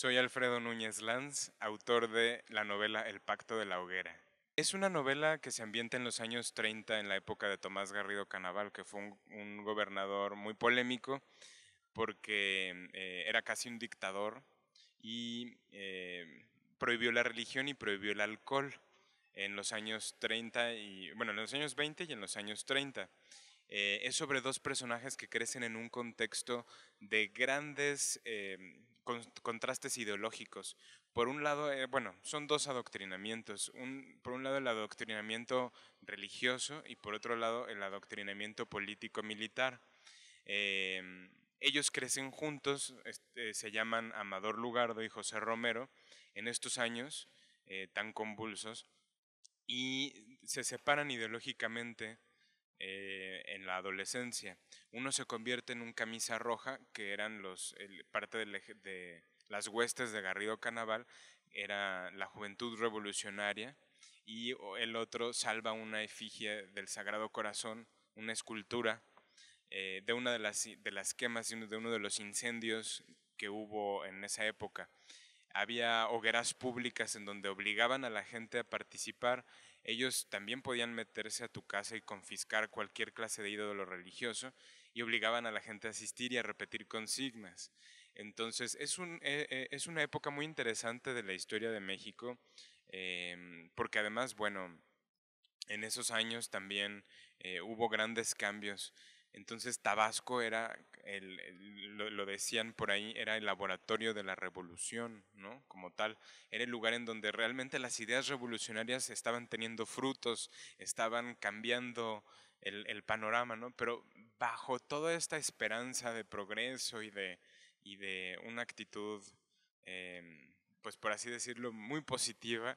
Soy Alfredo Núñez Lanz, autor de la novela El Pacto de la Hoguera. Es una novela que se ambienta en los años 30, en la época de Tomás Garrido Canabal, que fue un, gobernador muy polémico porque eh, era casi un dictador y eh, prohibió la religión y prohibió el alcohol en los años 30 y bueno, en los años 20 y en los años 30. Eh, es sobre dos personajes que crecen en un contexto de grandes contrastes ideológicos. Por un lado, eh, bueno, son dos adoctrinamientos. por un lado el adoctrinamiento religioso y por otro lado el adoctrinamiento político-militar. Eh, ellos crecen juntos, este, se llaman Amador Lugardo y José Romero, en estos años eh, tan convulsos, y se separan ideológicamente eh, en la adolescencia. Uno se convierte en un camisa roja, que eran los, parte de, las huestes de Garrido Canaval, era la juventud revolucionaria, y el otro salva una efigie del Sagrado Corazón, una escultura eh, de una de las, de las quemas, de uno de los incendios que hubo en esa época había hogueras públicas en donde obligaban a la gente a participar, ellos también podían meterse a tu casa y confiscar cualquier clase de ídolo religioso y obligaban a la gente a asistir y a repetir consignas. Entonces, es, eh, eh, es una época muy interesante de la historia de México, em, porque además, bueno, en esos años también eh, hubo grandes cambios entonces Tabasco era, lo, decían por ahí, era el laboratorio de la revolución, ¿no? Como tal, era el lugar en donde realmente las ideas revolucionarias estaban teniendo frutos, estaban cambiando el, panorama, ¿no? Pero bajo toda esta esperanza de progreso y de, una actitud, em, pues por así decirlo, muy positiva,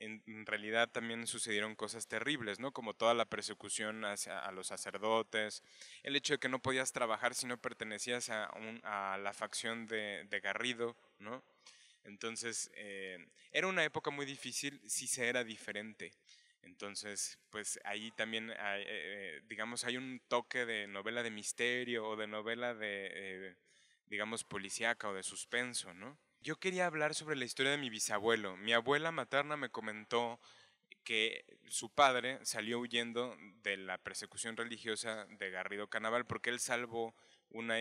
en realidad también sucedieron cosas terribles, ¿no? Como toda la persecución hacia a los sacerdotes, el hecho de que no podías trabajar si no pertenecías a, un, a la facción de, de, Garrido, ¿no? Entonces, eh, era una época muy difícil si se era diferente. Entonces, pues ahí también, hay, eh, digamos, hay un toque de novela de misterio o de novela de, eh, digamos, policíaca o de suspenso, ¿no? yo quería hablar sobre la historia de mi bisabuelo. Mi abuela materna me comentó que su padre salió huyendo de la persecución religiosa de Garrido Canaval porque él salvó una,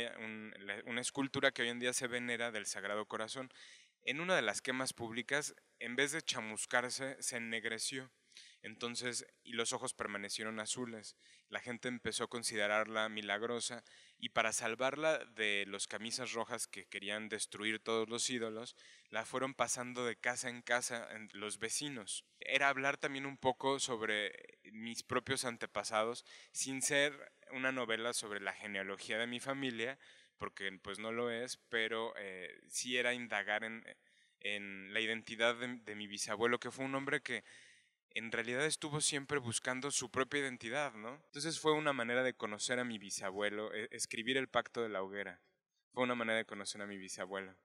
una, escultura que hoy en día se venera del Sagrado Corazón. En una de las quemas públicas, en vez de chamuscarse, se ennegreció. Entonces, y los ojos permanecieron azules. La gente empezó a considerarla milagrosa y para salvarla de los camisas rojas que querían destruir todos los ídolos, la fueron pasando de casa en casa en los vecinos. Era hablar también un poco sobre mis propios antepasados sin ser una novela sobre la genealogía de mi familia, porque pues no lo es, pero eh, sí era indagar en, la identidad de mi bisabuelo, que fue un hombre que en realidad estuvo siempre buscando su propia identidad, ¿no? Entonces fue una manera de conocer a mi bisabuelo, e, escribir el pacto de la hoguera. Fue una manera de conocer a mi bisabuelo.